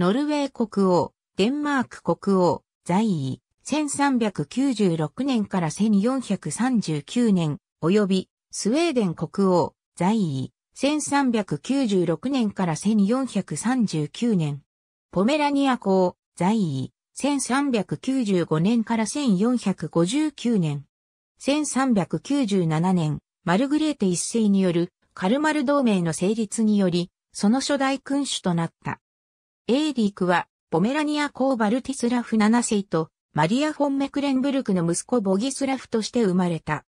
ノルウェー国王、デンマーク国王、在位、1396年から1439年、及び、スウェーデン国王、在位、1396年から1439年。ポメラニア公、在位、1395年から1459年。1397年、マルグレーテ一世によるカルマル同盟の成立により、その初代君主となった。エーディクは、ポメラニア公バルティスラフ7世と、マリア・フォン・メクレンブルクの息子ボギスラフとして生まれた。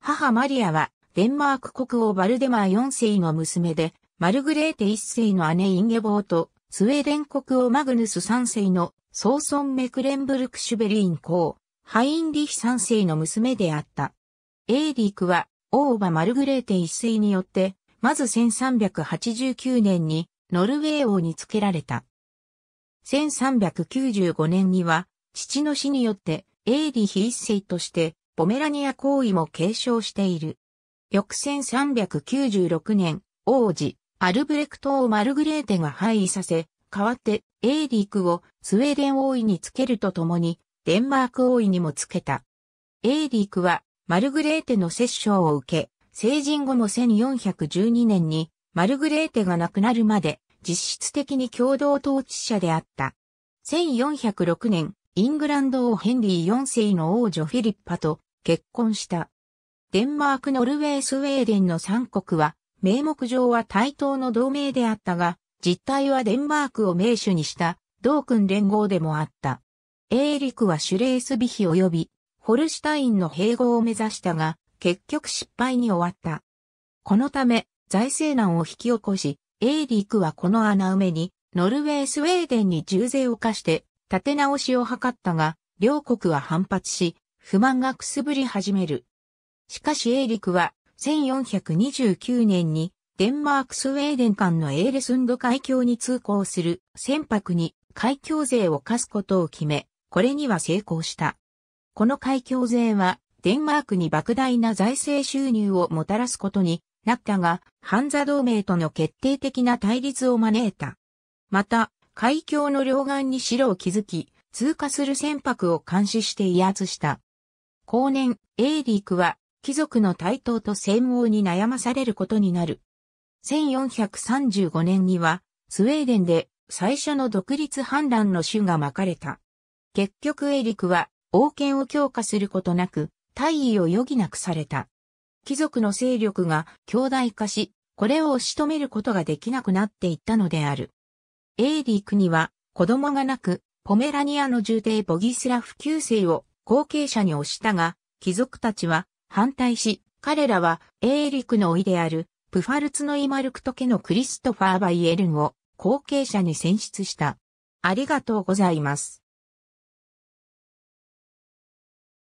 母マリアは、デンマーク国王バルデマー4世の娘で、マルグレーテ1世の姉インゲボーと、スウェーデン国王マグヌス3世のソーソン・メクレンブルク・シュベリン公、ハインリヒ3世の娘であった。エーディクは、王馬マルグレーテ1世によって、まず1389年にノルウェー王に付けられた。1395年には、父の死によって、エーリヒ一世として、ポメラニア行為も継承している。翌1396年、王子、アルブレクトをマルグレーテが廃位させ、代わってエーリークをスウェーデン王位につけるとともに、デンマーク王位にもつけた。エーリークは、マルグレーテの摂政を受け、成人後も1412年にマルグレーテが亡くなるまで実質的に共同統治者であった。1406年、イングランド王ヘンリー4世の王女フィリッパと結婚した。デンマーク、ノルウェー、スウェーデンの3国は、名目上は対等の同盟であったが、実態はデンマークを名手にした同君連合でもあった。エーリクはシュレースビヒ及び、ホルシュタインの併合を目指したが、結局失敗に終わった。このため、財政難を引き起こし、エーリークはこの穴埋めに、ノルウェースウェーデンに重税を課して、立て直しを図ったが、両国は反発し、不満がくすぶり始める。しかしエーリクは、1429年に、デンマークスウェーデン間のエーレスンド海峡に通行する船舶に海峡税を課すことを決め、これには成功した。この海峡税は、デンマークに莫大な財政収入をもたらすことになったが、ハンザ同盟との決定的な対立を招いた。また、海峡の両岸に城を築き、通過する船舶を監視して威圧した。後年、エーリークは、貴族の台頭と戦王に悩まされることになる。1435年には、スウェーデンで最初の独立反乱の種がまかれた。結局エーリクは、王権を強化することなく、退位を余儀なくされた。貴族の勢力が強大化し、これを押し止めることができなくなっていったのである。エーリークには子供がなく、ポメラニアの重帝ボギスラフ旧世を後継者に推したが、貴族たちは反対し、彼らはエーリクの甥であるプファルツのイマルクト家のクリストファー・バイエルンを後継者に選出した。ありがとうございます。